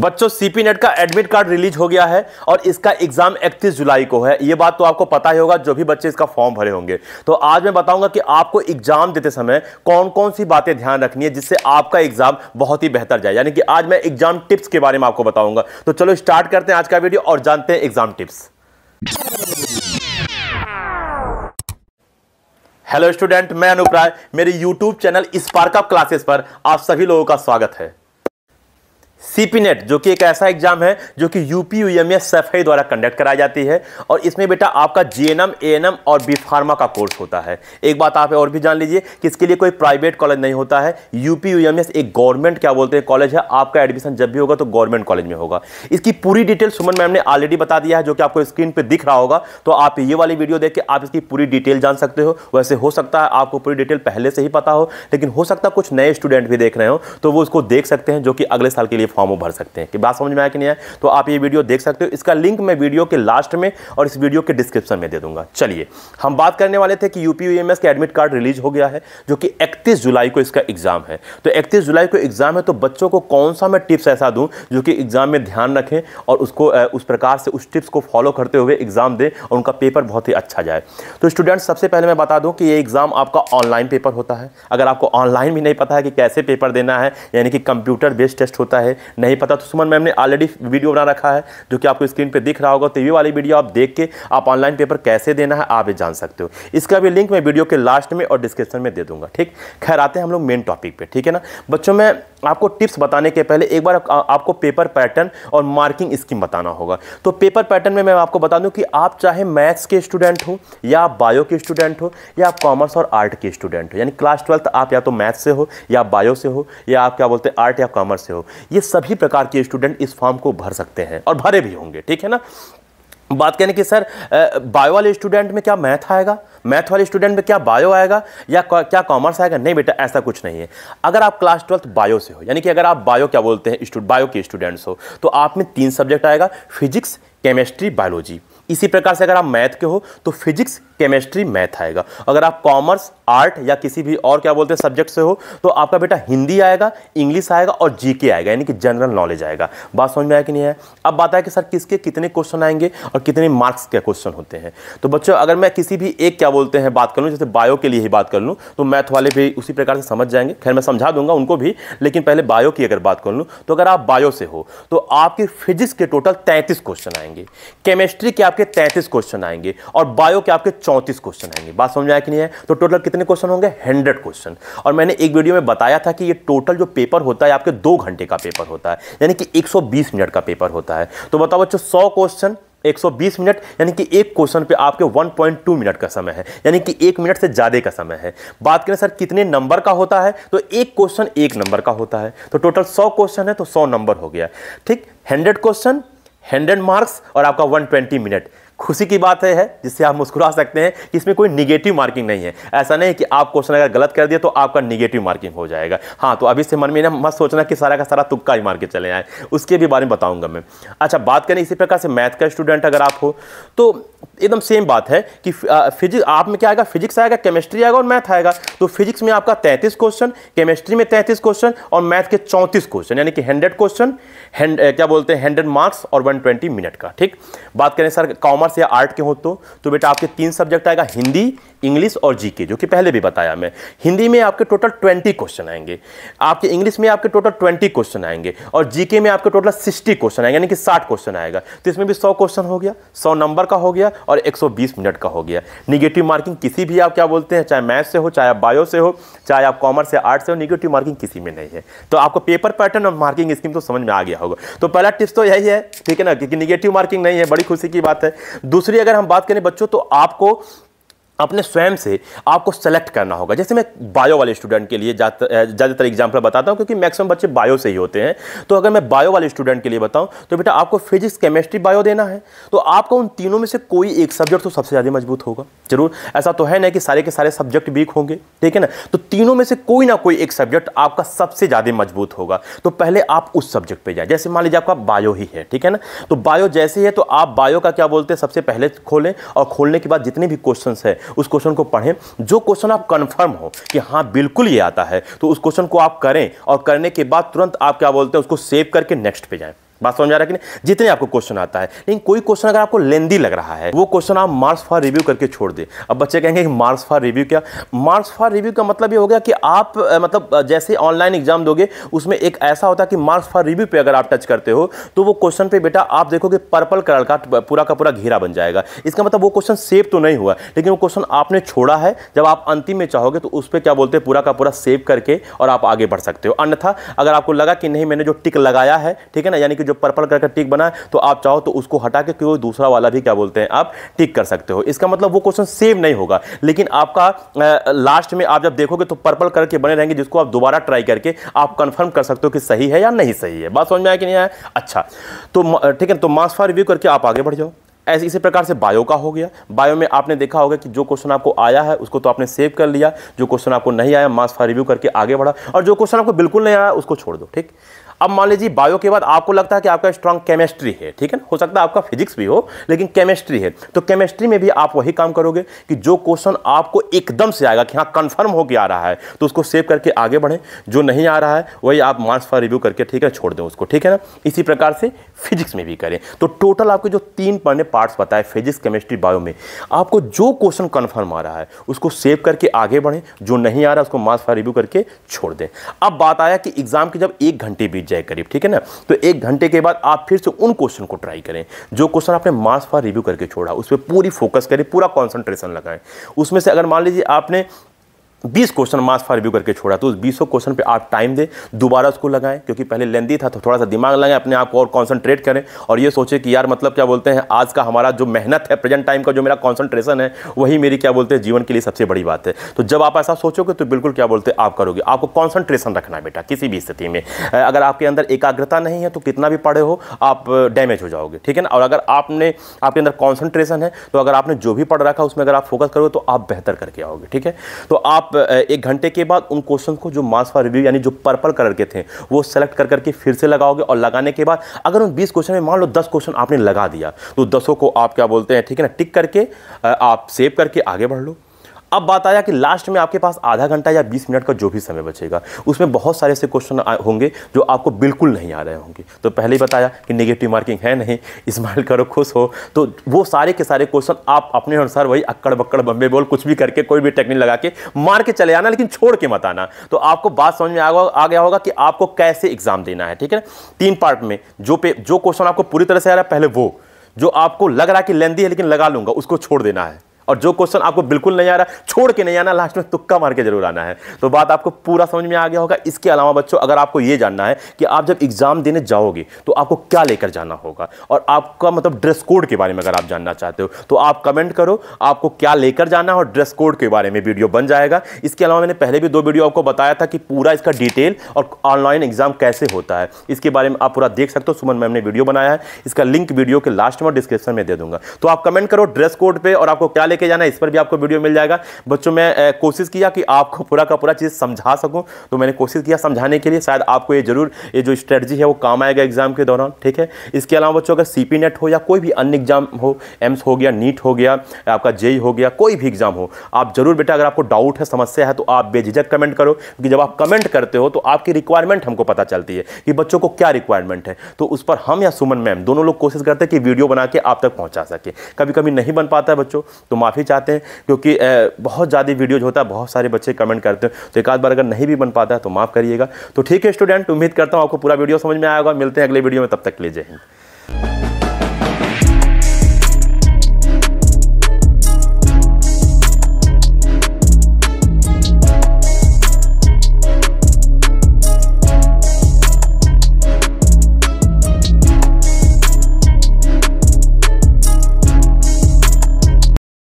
बच्चों CP NET का admit card release हो गया है और इसका एग्जाम 31 जुलाई को है ये बात तो आपको पता ही होगा जो भी बच्चे इसका फॉर्म भरे होंगे तो आज मैं बताऊंगा कि आपको एग्जाम देते समय कौन कौन सी बातें ध्यान रखनी है जिससे आपका एग्जाम बहुत ही बेहतर जाए यानी कि आज मैं एग्जाम टिप्स के बारे में आपको बताऊंगा तो चलो स्टार्ट करते हैं आज का वीडियो और जानते हैं एग्जाम टिप्स हेलो स्टूडेंट मैं अनुप्राय मेरे यूट्यूब चैनल स्पार्क क्लासेस पर आप सभी लोगों का स्वागत है सीपीनेट जो कि एक ऐसा एग्जाम है जो कि यूपी यूएमएस सफाई द्वारा कंडक्ट कराई जाती है और इसमें बेटा आपका जीएनएम एएनएम और बी फार्मा का कोर्स होता है एक बात आप और भी जान लीजिए कि इसके लिए कोई प्राइवेट कॉलेज नहीं होता है यूपी यूएमएस एक गवर्नमेंट क्या बोलते हैं कॉलेज है आपका एडमिशन जब भी होगा तो गवर्नमेंट कॉलेज में होगा इसकी पूरी डिटेल सुमन मैम ने ऑलरेडी बता दिया है जो कि आपको स्क्रीन पर दिख रहा होगा तो आप ये वाली वीडियो देख के आप इसकी पूरी डिटेल जान सकते हो वैसे हो सकता है आपको पूरी डिटेल पहले से ही पता हो लेकिन हो सकता है कुछ नए स्टूडेंट भी देख रहे हो तो वो उसको देख सकते हैं जो कि अगले साल के लिए फॉर्म वो भर सकते हैं कि बात समझ में आया कि नहीं आया तो आप ये वीडियो देख सकते हो इसका लिंक मैं वीडियो के लास्ट में और इस वीडियो के डिस्क्रिप्शन में दे दूंगा चलिए हम बात करने वाले थे कि यू पी का एडमिट कार्ड रिलीज हो गया है जो कि इकतीस जुलाई को इसका एग्ज़ाम है तो इकतीस जुलाई को एग्ज़ाम है तो बच्चों को कौन सा मैं टिप्स ऐसा दूँ जो कि एग्ज़ाम में ध्यान रखें और उसको उस प्रकार से उस टिप्स को फॉलो करते हुए एग्ज़ाम दें और उनका पेपर बहुत ही अच्छा जाए तो स्टूडेंट्स सबसे पहले मैं बता दूँ कि ये एग्ज़ाम आपका ऑनलाइन पेपर होता है अगर आपको ऑनलाइन भी नहीं पता है कि कैसे पेपर देना है यानी कि कंप्यूटर बेस्ड टेस्ट होता है नहीं पता तो सुमन मैम ने ऑलरेडी वीडियो बना रखा है जो कि आपको स्क्रीन पर दिख रहा होगा तो ये वाली वीडियो आप देख के आप ऑनलाइन पेपर कैसे देना है आप ये जान सकते हो इसका भी लिंक मैं वीडियो के लास्ट में और डिस्क्रिप्शन में दे दूंगा ठीक खैर आते हैं हम लोग मेन टॉपिक पर ठीक है ना बच्चों में आपको टिप्स बताने के पहले एक बार आपको पेपर पैटर्न और मार्किंग स्कीम बताना होगा तो पेपर पैटर्न में मैं आपको बता दूं कि आप चाहे मैथ्स के स्टूडेंट हो या बायो के स्टूडेंट हो या आप कॉमर्स और आर्ट के स्टूडेंट हो यानी क्लास ट्वेल्थ आप या तो मैथ्स से हो या बायो से हो या आप क्या बोलते हैं आर्ट या कॉमर्स से हो ये सभी प्रकार के स्टूडेंट इस फॉर्म को भर सकते हैं और भरे भी होंगे ठीक है ना बात कहने की सर बायो वाले स्टूडेंट में क्या मैथ आएगा मैथ वाले स्टूडेंट में क्या बायो आएगा या क्या कॉमर्स आएगा नहीं बेटा ऐसा कुछ नहीं है अगर आप क्लास ट्वेल्थ बायो से हो यानी कि अगर आप बायो क्या बोलते हैं बायो के स्टूडेंट्स हो तो आप में तीन सब्जेक्ट आएगा फिजिक्स केमिस्ट्री बायोलॉजी इसी प्रकार से अगर आप मैथ के हो तो फिजिक्स केमिस्ट्री मैथ आएगा अगर आप कॉमर्स आर्ट या किसी भी और क्या बोलते हैं सब्जेक्ट से हो तो आपका बेटा हिंदी आएगा इंग्लिश आएगा और जीके आएगा यानी कि जनरल नॉलेज आएगा बात समझ में आया कि नहीं है अब बात आया कि सर किसके कितने क्वेश्चन आएंगे और कितने मार्क्स के क्वेश्चन होते हैं तो बच्चों अगर मैं किसी भी एक क्या बोलते हैं बात कर लूँ जैसे बायो के लिए ही बात कर लूँ तो मैथ वाले भी उसी प्रकार से समझ जाएंगे खैर मैं समझा दूंगा उनको भी लेकिन पहले बायो की अगर बात कर लूँ तो अगर आप बायो से हो तो आपके फिजिक्स के टोटल तैंतीस क्वेश्चन आएंगे केमिस्ट्री के आप आपके 33 क्वेश्चन आएंगे और बायो के आपके 34 क्वेश्चन आएंगे बात समझ आया कि नहीं है तो टोटल कितने क्वेश्चन होंगे 100 क्वेश्चन और मैंने एक वीडियो में बताया था कि ये टोटल जो पेपर होता है आपके दो घंटे का पेपर होता है यानी कि 120 मिनट का पेपर होता है तो बताओ बच्चों सौ क्वेश्चन 120 मिनट यानी कि एक क्वेश्चन पे आपके 1.2 मिनट का समय है यानी कि एक मिनट से ज़्यादा का समय है बात करें सर कितने नंबर का होता है तो एक क्वेश्चन एक नंबर का होता है तो टोटल 100 क्वेश्चन है तो 100 नंबर हो गया ठीक 100 क्वेश्चन हंड्रेड मार्क्स और आपका वन ट्वेंटी मिनट खुशी की बात है जिससे आप मुस्कुरा सकते हैं कि इसमें कोई निगेटिव मार्किंग नहीं है ऐसा नहीं कि आप क्वेश्चन अगर गलत कर दिया तो आपका निगेटिव मार्किंग हो जाएगा हाँ तो अभी से मन में ना मत सोचना कि सारा का सारा तुक्का ही मार के चले आए उसके भी बारे में बताऊंगा मैं अच्छा बात करें इसी प्रकार से मैथ का स्टूडेंट अगर आप हो तो एकदम सेम बात है कि फिजिक्स आप में क्या आएगा फिजिक्स आएगा केमिस्ट्री आएगा और मैथ आएगा तो फिजिक्स में आपका तैंतीस क्वेश्चन केमिस्ट्री में तैंतीस क्वेश्चन और मैथ के चौंतीस क्वेश्चन यानी कि हंड्रेड क्वेश्चन क्या बोलते हैं हंड्रेड मार्क्स और वन मिनट का ठीक बात करें सर कॉमन कॉमर्स या आर्ट के हो तो तो बेटा आपके तीन सब्जेक्ट आएगा हिंदी इंग्लिश और जीके जो कि पहले भी बताया मैं हिंदी में आपके टोटल ट्वेंटी क्वेश्चन आएंगे आपके इंग्लिश में आपके टोटल ट्वेंटी क्वेश्चन आएंगे और जीके में आपके टोटल सिक्सटी क्वेश्चन आएंगे यानी कि साठ क्वेश्चन आएगा तो इसमें भी सौ क्वेश्चन हो गया सौ नंबर का हो गया और एक मिनट का हो गया निगेटिव मार्किंग किसी भी आप क्या बोलते हैं चाहे मैथ से हो चाहे आप बायो से हो चाहे आप कॉमर्स से आर्ट से हो निगेटिव मार्किंग किसी में नहीं है तो आपको पेपर पैटर्न और मार्किंग स्कीम तो समझ में आ गया होगा तो पहला टिप्स तो यही है ठीक है ना क्योंकि निगेटिव मार्किंग नहीं है बड़ी खुशी की बात है दूसरी अगर हम बात करें बच्चों तो आपको अपने स्वयं से आपको सेलेक्ट करना होगा जैसे मैं बायो वाले स्टूडेंट के लिए ज़्यादातर एग्जाम्पल बताता हूँ क्योंकि मैक्सिमम बच्चे बायो से ही होते हैं तो अगर मैं बायो वाले स्टूडेंट के लिए बताऊँ तो बेटा आपको फिजिक्स केमिस्ट्री बायो देना है तो आपको उन तीनों में से कोई एक सब्जेक्ट तो सबसे ज़्यादा मजबूत होगा जरूर ऐसा तो है ना कि सारे के सारे सब्जेक्ट वीक होंगे ठीक है ना तो तीनों में से कोई ना कोई एक सब्जेक्ट आपका सबसे ज़्यादा मजबूत होगा तो पहले आप उस सब्जेक्ट पर जाए जैसे मान लीजिए आपका बायो ही है ठीक है ना तो बायो जैसे है तो आप बायो का क्या बोलते हैं सबसे पहले खोलें और खोलने के बाद जितने भी क्वेश्चन हैं उस क्वेश्चन को पढ़ें जो क्वेश्चन आप कन्फर्म हो कि हाँ बिल्कुल ये आता है तो उस क्वेश्चन को आप करें और करने के बाद तुरंत आप क्या बोलते हैं उसको सेव करके नेक्स्ट पे जाएं बात समझ आ रहा है कि नहीं जितने आपको क्वेश्चन आता है लेकिन कोई क्वेश्चन अगर आपको लेंदी लग रहा है वो क्वेश्चन आप मार्क्स फॉर रिव्यू करके छोड़ दें अब बच्चे कहेंगे कि मार्क्स फॉर रिव्यू क्या मार्क्स फॉर रिव्यू का मतलब ये हो गया कि आप मतलब जैसे ऑनलाइन एग्जाम दोगे उसमें एक ऐसा होता है कि मार्क्स फॉर रिव्यू पर अगर आप टच करते हो तो वो क्वेश्चन पर बेटा आप देखोगे पर्पल कलर का पूरा का पूरा घेरा बन जाएगा इसका मतलब वो क्वेश्चन सेव तो नहीं हुआ लेकिन वो क्वेश्चन आपने छोड़ा है जब आप अंतिम में चाहोगे तो उस पर क्या बोलते हैं पूरा का पूरा सेव करके और आप आगे बढ़ सकते हो अन्यथा अगर आपको लगा कि नहीं मैंने जो टिक लगाया है ठीक है ना यानी कि कि जो पर्पल कलर का टिक बना है तो आप चाहो तो उसको हटा के कोई दूसरा वाला भी क्या बोलते हैं आप टिक कर सकते हो इसका मतलब वो क्वेश्चन सेव नहीं होगा लेकिन आपका लास्ट में आप जब देखोगे तो पर्पल कलर के बने रहेंगे जिसको आप दोबारा ट्राई करके आप कन्फर्म कर सकते हो कि सही है या नहीं सही है बात समझ में आया कि नहीं आया अच्छा तो ठीक है तो मास्फा रिव्यू करके आप आगे बढ़ जाओ ऐसे इसी प्रकार से बायो का हो गया बायो में आपने देखा होगा कि जो क्वेश्चन आपको आया है उसको तो आपने सेव कर लिया जो क्वेश्चन आपको नहीं आया मास्क फॉर रिव्यू करके आगे बढ़ा और जो क्वेश्चन आपको बिल्कुल नहीं आया उसको छोड़ दो ठीक अब मान लीजिए बायो के बाद आपको लगता है कि आपका स्ट्रांग केमिस्ट्री है ठीक है हो सकता है आपका फिजिक्स भी हो लेकिन केमिस्ट्री है तो केमिस्ट्री में भी आप वही काम करोगे कि जो क्वेश्चन आपको एकदम से आएगा कि हाँ कन्फर्म हो के आ रहा है तो उसको सेव करके आगे बढ़ें जो नहीं आ रहा है वही आप मार्क्स फॉर रिव्यू करके ठीक है छोड़ दें उसको ठीक है ना इसी प्रकार से फिजिक्स में भी करें तो टोटल आपके जो तीन पढ़ने पार्ट्स बताए फिजिक्स केमिस्ट्री बायो में आपको जो क्वेश्चन कन्फर्म आ रहा है उसको सेव करके आगे बढ़ें जो नहीं आ रहा उसको मार्क्स फॉर रिव्यू करके छोड़ दें अब बात आया कि एग्ज़ाम की जब एक घंटे बीत जाए जाए करीब ठीक है ना तो एक घंटे के बाद आप फिर से उन क्वेश्चन को ट्राई करें जो क्वेश्चन आपने मार्क्स फॉर रिव्यू करके छोड़ा उस पर पूरी फोकस करें पूरा कॉन्सेंट्रेशन लगाएं उसमें से अगर मान लीजिए आपने बीस क्वेश्चन मास फॉर रिव्यू करके छोड़ा तो उस बीसों क्वेश्चन पे आप टाइम दें दोबारा उसको लगाएं क्योंकि पहले लेंदी था तो थोड़ा सा दिमाग लगाएं अपने आप को और कॉन्सेंट्रेट करें और ये सोचें कि यार मतलब क्या बोलते हैं आज का हमारा जो मेहनत है प्रेजेंट टाइम का जो मेरा कॉन्सनट्रेशन है वही मेरी क्या बोलते हैं जीवन के लिए सबसे बड़ी बात है तो जब आप ऐसा सोचोगे तो बिल्कुल क्या बोलते हैं आप करोगे आपको कॉन्सेंट्रेशन रखना है बेटा किसी भी स्थिति में अगर आपके अंदर एकाग्रता नहीं है तो कितना भी पढ़े हो आप डैमेज हो जाओगे ठीक है ना और अगर आपने आपके अंदर कॉन्सेंट्रेशन है तो अगर आपने जो भी पढ़ रखा उसमें अगर आप फोकस करोगे तो आप बेहतर करके आओगे ठीक है तो आप एक घंटे के बाद उन क्वेश्चन को जो मार्क्स फॉर रिव्यू यानी जो पर्पल कलर के थे वो सेलेक्ट कर करके फिर से लगाओगे और लगाने के बाद अगर उन बीस क्वेश्चन में मान लो दस क्वेश्चन आपने लगा दिया तो दसों को आप क्या बोलते हैं ठीक है ना टिक करके आप सेव करके आगे बढ़ लो अब बात आया कि लास्ट में आपके पास आधा घंटा या बीस मिनट का जो भी समय बचेगा उसमें बहुत सारे ऐसे क्वेश्चन होंगे जो आपको बिल्कुल नहीं आ रहे होंगे तो पहले ही बताया कि नेगेटिव मार्किंग है नहीं इस्माइल करो खुश हो तो वो सारे के सारे क्वेश्चन आप अपने अनुसार वही अक्कड़ बक्कड़ बम्बे बोल कुछ भी करके कोई भी टेक्निक लगा के मार के चले आना लेकिन छोड़ के मत आना तो आपको बात समझ में आ गया होगा कि आपको कैसे एग्जाम देना है ठीक है ना तीन पार्ट में जो पे जो क्वेश्चन आपको पूरी तरह से आ रहा है पहले वो जो आपको लग रहा है कि लेंदी है लेकिन लगा लूंगा उसको छोड़ देना है और जो क्वेश्चन आपको बिल्कुल नहीं आ रहा छोड़ के नहीं आना लास्ट में तुक्का मार के जरूर आना है तो बात आपको पूरा समझ में आ गया होगा इसके अलावा बच्चों अगर आपको ये जानना है कि आप जब एग्ज़ाम देने जाओगे तो आपको क्या लेकर जाना होगा और आपका मतलब ड्रेस कोड के बारे में अगर आप जानना चाहते हो तो आप कमेंट करो आपको क्या लेकर जाना है और ड्रेस कोड के बारे में वीडियो बन जाएगा इसके अलावा मैंने पहले भी दो वीडियो आपको बताया था कि पूरा इसका डिटेल और ऑनलाइन एग्ज़ाम कैसे होता है इसके बारे में आप पूरा देख सकते हो सुमन मैम ने वीडियो बनाया है इसका लिंक वीडियो के लास्ट में डिस्क्रिप्शन में दे दूंगा तो आप कमेंट करो ड्रेस कोड पर और आपको क्या लेके जाना इस पर भी आपको वीडियो मिल जाएगा बच्चों मैं कोशिश किया कि आपको पूरा का पूरा चीज़ समझा सकूँ तो मैंने कोशिश किया समझाने के लिए शायद आपको ये जरूर ये जो स्ट्रेटजी है वो काम आएगा एग्जाम के दौरान ठीक है इसके अलावा बच्चों अगर सी नेट हो या कोई भी अन्य एग्जाम हो एम्स हो गया नीट हो गया आपका जेई e हो गया कोई भी एग्जाम हो आप जरूर बेटा अगर आपको डाउट है समस्या है तो आप बेझिझक कमेंट करो क्योंकि जब आप कमेंट करते हो तो आपकी रिक्वायरमेंट हमको पता चलती है कि बच्चों को क्या रिक्वायरमेंट है तो उस पर हम या सुमन मैम दोनों लोग कोशिश करते हैं कि वीडियो बना के आप तक पहुंचा सके कभी कभी नहीं बन पाता है बच्चों तो माफ़ी चाहते हैं क्योंकि बहुत ज़्यादा वीडियो जो होता है बहुत सारे बच्चे कमेंट करते हैं तो एक आध बार अगर नहीं भी बन पाता है तो माफ़ करिएगा तो ठीक है स्टूडेंट उम्मीद करता हूँ आपको पूरा वीडियो समझ में आएगा मिलते हैं अगले वीडियो में तब तक लीजिए हिंद